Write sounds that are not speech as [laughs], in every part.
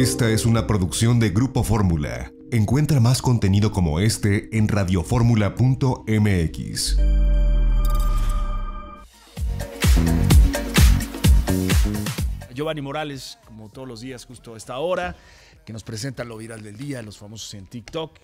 Esta es una producción de Grupo Fórmula. Encuentra más contenido como este en radioformula.mx. Giovanni Morales, como todos los días, justo a esta hora, que nos presenta lo viral del día, los famosos en TikTok.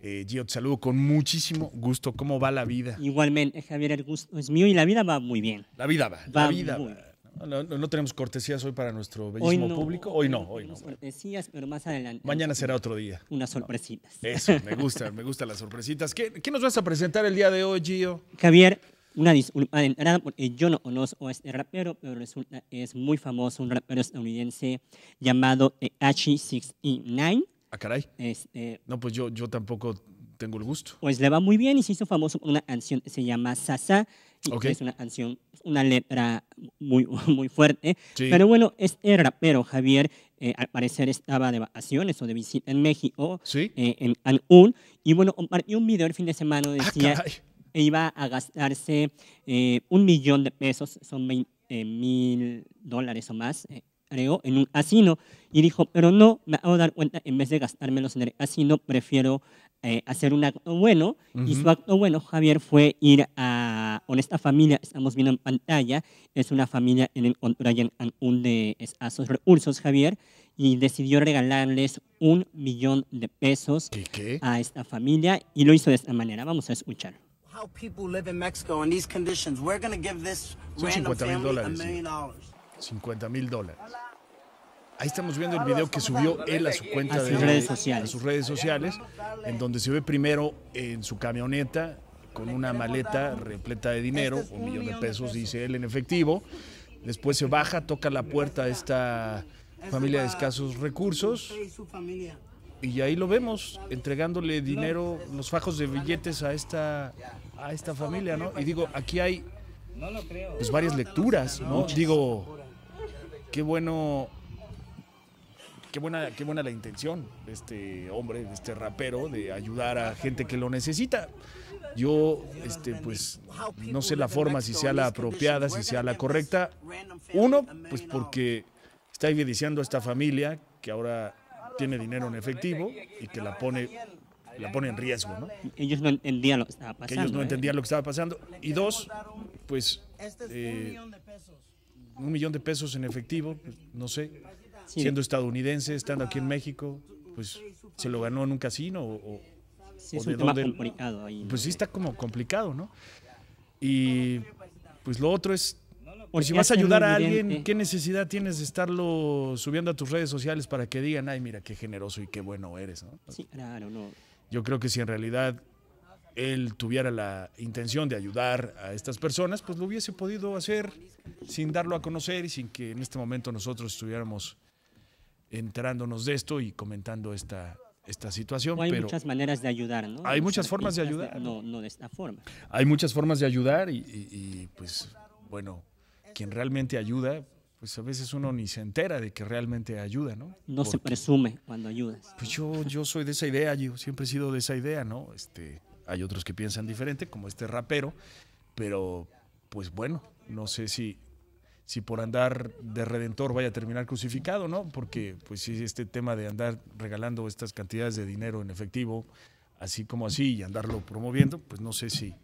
Eh, Gio, te saludo con muchísimo gusto. ¿Cómo va la vida? Igualmente, Javier, el gusto es mío y la vida va muy bien. La vida va, va la vida va. No, tenemos cortesías hoy para nuestro bellísimo no, público. Hoy no, hoy no. Cortesías, pero más adelante. Mañana será otro día. Unas sorpresitas. Eso, me gusta me gustan las sorpresitas. ¿Qué, nos vas a presentar el día de hoy, Gio? Javier, una disculpa porque yo no conozco a este rapero, pero resulta es muy famoso, un rapero estadounidense llamado H69. Ah, caray. Este, no, pues yo, yo tampoco tengo el gusto. Pues le va muy bien y se hizo famoso con una canción, se llama Sasa. Y Es una canción, una letra muy, [laughs] muy fuerte. Pero bueno, es era, pero Javier, eh, al parecer estaba de vacaciones o de visita en México, eh, en Cancún. Y bueno, compartió un video el fin de semana, ah, decía que iba a gastarse eh, un millón de pesos, son 20, mil dólares o más, creo, en un asino. Y dijo, pero no, me hago dar cuenta, en vez de gastármelos en el asino, prefiero eh, hacer un acto bueno y su acto bueno, Javier, fue ir a, con esta familia, estamos viendo en pantalla, es una familia en el en Cancún de esos recursos, Javier, y decidió regalarles un millón de pesos a esta familia y lo hizo de esta manera. Vamos a escuchar. Son 50 mil dólares. 50 mil dólares. Ahí estamos viendo el video que subió él a su cuenta de redes sociales. A sus redes sociales, en donde se ve primero en su camioneta con una maleta repleta de dinero, este un millón de pesos, dice él, en efectivo. Después se baja, toca la puerta a esta este familia de escasos recursos. Y ahí lo vemos, entregándole dinero, los fajos de billetes a esta, a esta familia, ¿no? Y digo, aquí hay pues, varias lecturas, ¿no? Digo, qué bueno qué buena, qué buena la intención de este hombre, de este rapero, de ayudar a gente que lo necesita. Yo, este, pues, no sé la forma, si sea la apropiada, si sea la correcta. Uno, pues porque está evidenciando a esta familia que ahora tiene dinero en efectivo y que la pone la pone en riesgo, ¿no? Ellos no entendían lo que estaba pasando. Que ellos no ¿eh? entendían lo que estaba pasando. Y dos, pues este eh, un millón de pesos en efectivo, pues, no sé siendo estadounidense, estando aquí en México, pues se lo ganó en un casino o, tema complicado ahí. Pues sí está como complicado, ¿no? Y pues lo otro es por pues, si vas a ayudar a alguien, ¿qué necesidad tienes de estarlo subiendo a tus redes sociales para que digan, ay, mira, qué generoso y qué bueno eres? ¿no? Sí, claro, no. Yo creo que si en realidad él tuviera la intención de ayudar a estas personas, pues lo hubiese podido hacer sin darlo a conocer y sin que en este momento nosotros estuviéramos enterándonos de esto y comentando esta, esta situación. hay muchas maneras de ayudar, ¿no? Hay muchas formas de ayudar. no, no de esta forma. Hay muchas formas de ayudar y, pues bueno, quien realmente ayuda, pues a veces uno ni se entera de que realmente ayuda, ¿no? No se presume cuando ayudas. Pues yo, yo soy de esa idea, yo siempre he sido de esa idea, ¿no? Este, hay otros que piensan diferente, como este rapero, pero pues bueno, no sé si, si por andar de redentor vaya a terminar crucificado, ¿no? Porque pues si este tema de andar regalando estas cantidades de dinero en efectivo, así como así, y andarlo promoviendo, pues no sé si,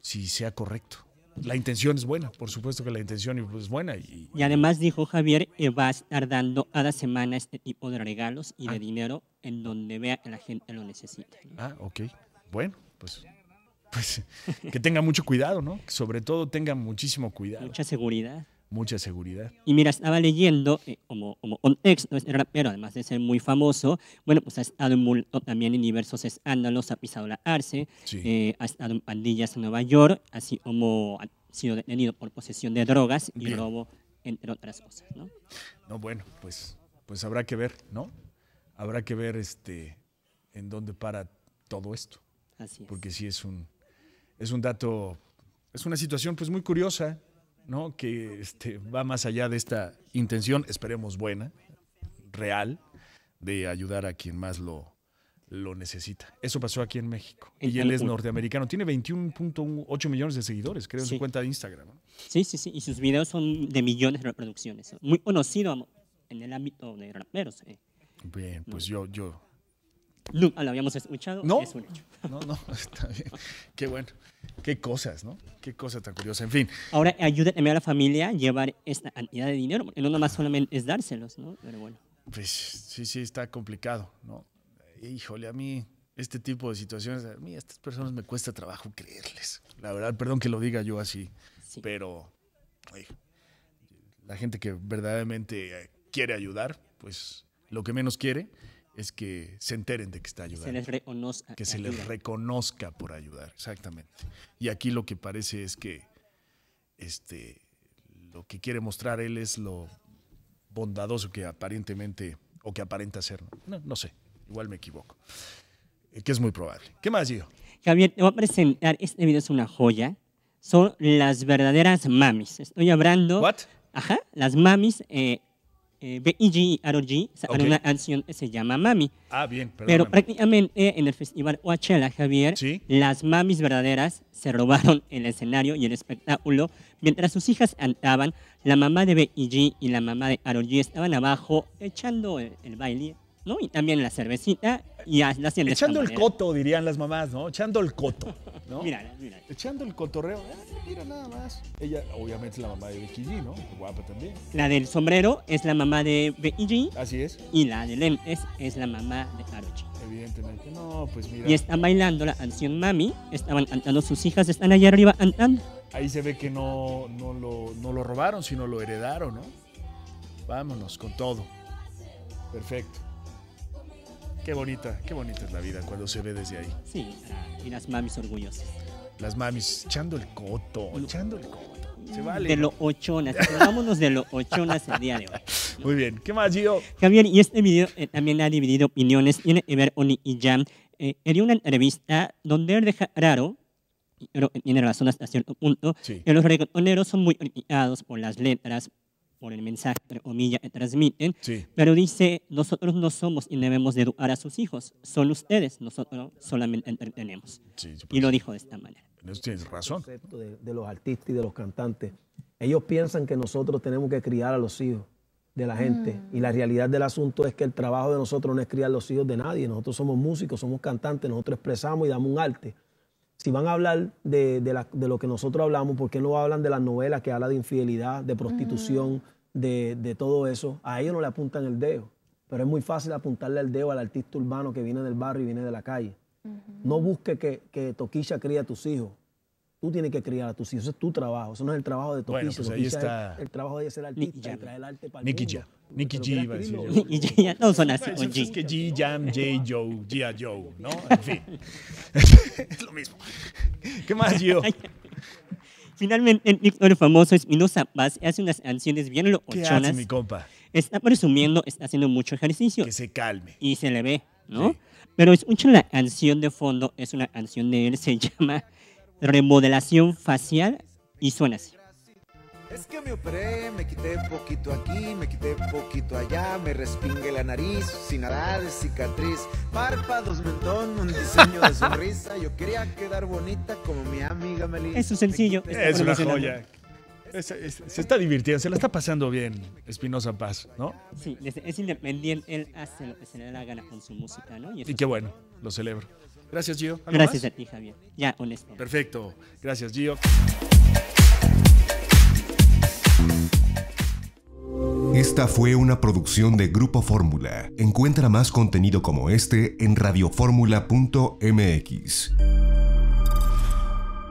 si sea correcto. La intención es buena, por supuesto que la intención es buena. Y, además dijo Javier que eh, va a estar dando cada semana este tipo de regalos y de ah. dinero en donde vea que la gente lo necesita. Ah, ok. Bueno, pues pues, [laughs] que tenga mucho cuidado, ¿no? sobre todo tenga muchísimo cuidado. Mucha seguridad. Mucha seguridad. Y mira, estaba leyendo, eh, como, como pero además de ser muy famoso, bueno, pues ha estado también en diversos escándalos, ha pisado la arce, eh, ha estado en pandillas en Nueva York, así como ha sido detenido por posesión de drogas y robo, entre otras cosas, ¿no? No, bueno, pues, pues habrá que ver, ¿no? Habrá que ver este, en dónde para todo esto. Así es. Porque si es un, es un dato, es una situación pues muy curiosa, ¿no? Que este, va más allá de esta intención, esperemos buena, real, de ayudar a quien más lo, lo necesita. Eso pasó aquí en México. Y él es norteamericano. Tiene 21.8 millones de seguidores, creo, en su cuenta de Instagram. Sí, sí, sí. Y sus videos son de millones de reproducciones. Muy conocido en el ámbito de raperos. Eh. Bien, pues yo, yo, Ah, lo habíamos escuchado, ¿No? es un hecho. [laughs] No, no, está bien. Qué bueno. Qué cosas, ¿no? Qué cosa tan curiosa. En fin. Ahora ayúdenme a la familia a llevar esta cantidad de dinero. No más solamente es dárselos, ¿no? Pero bueno. Pues sí, sí, está complicado, ¿no? Híjole, a mí este tipo de situaciones, a mí a estas personas me cuesta trabajo creerles. La verdad, perdón que lo diga yo así, pero la gente que verdaderamente quiere ayudar, pues lo que menos quiere es que se enteren de que está ayudando. Se les reconozca. Que se les reconozca por ayudar, exactamente. Y aquí lo que parece es que este, lo que quiere mostrar él es lo bondadoso que aparentemente, o que aparenta ser. No, no sé, igual me equivoco. Eh, que es muy probable. ¿Qué más, Gio? Javier, te voy a presentar, este video es una joya. Son las verdaderas mamis. Estoy hablando... ¿What? Ajá, las mamis eh, B.I.G. Eh, b i e g e una canción que se llama Mami. Ah, bien, perdón. Pero prácticamente eh, en el Festival a Javier, las mamis verdaderas se robaron el escenario y el espectáculo. Mientras sus hijas cantaban, la mamá de B.I.G. E y la mamá de A.R.O.G. estaban abajo echando el, baile. ¿no? Y también la cervecita y haciendo Echando el coto, dirían las mamás, ¿no? Echando el coto. Mira, mira. Echando el cotorreo, eh, mira nada más. Ella, obviamente, es la mamá de Becky ¿no? Guapa también. La del sombrero es la mamá de Becky Así es. Y la de Lem es, la mamá de Karochi. Evidentemente, no, pues mira. Y están bailando la canción Mami, estaban cantando, sus hijas están allá arriba cantando. Ahí se ve que no, no, lo, no lo robaron, sino lo heredaron, ¿no? Vámonos con todo. Perfecto. Qué bonita, qué bonita es la vida cuando se ve desde ahí. Sí, ah, y las mamis orgullosas. Las mamis echando el coto, echando el coto. Se mm, vale. De lo ochonas, vámonos de lo ochonas el día de hoy. [laughs] Muy bien, ¿qué más, Gio? Javier, y este video eh, también ha dividido opiniones, tiene que ver Oni y Jam. en eh, una entrevista donde él deja raro pero tiene razón hasta cierto punto, que los reggaetoneros son muy criticados por las letras, por el mensaje, que transmiten, pero dice, nosotros no somos y debemos educar a sus hijos, son ustedes, nosotros solamente entretenemos. y lo pues, dijo de esta manera. Tienes razón. de, los artistas y de los cantantes. Ellos piensan que nosotros tenemos que criar a los hijos de la gente. Mm. Y la realidad del asunto es que el trabajo de nosotros no es criar los hijos de nadie. Nosotros somos músicos, somos cantantes, nosotros expresamos y damos un arte si van a hablar de, lo que nosotros hablamos, ¿por qué no hablan de las novelas que habla de infidelidad, de prostitución, mm. de, todo eso? A ellos no le apuntan el dedo. Pero es muy fácil apuntarle el dedo al artista urbano que viene del barrio y viene de la calle. No busque que, que Toquilla cría a tus hijos. Tú tienes que criar a tus hijos, eso es tu trabajo, eso no es el trabajo de tu bueno, pues ahí está. Es el, trabajo de hacer artista, y traer el arte para Nicky Jam. Nicky G, iba a decir no son así, G. Es que G, Jam, J, Joe, Gia Joe, ¿no? En fin, es lo mismo. ¿Qué más, Gio? Finalmente, el Víctor famoso Espinosa Paz hace unas canciones bien lo. ¿Qué hace, mi compa? Está presumiendo, está haciendo mucho ejercicio. Que se calme. Y se le ve, ¿no? Sí. Pero escucha la canción de fondo, es una canción de él, se llama remodelación facial y suena así. Es que me operé, me quité poquito aquí, me quité poquito allá, me respingue la nariz, sin de cicatriz, párpados, mentón, un diseño de sonrisa. Yo quería quedar bonita como mi amiga Melissa. Es sencillo. Es una joya. se está divirtiendo, se la está pasando bien Espinosa Paz, ¿no? Sí, es, independiente, él hace lo que se le da la gana con su música, ¿no? y qué bueno, lo celebro. Gracias, Gio. Gracias a ti, Javier. Ya, un Perfecto. Gracias, Gio. Esta fue una producción de Grupo Fórmula. Encuentra más contenido como este en radioformula.mx.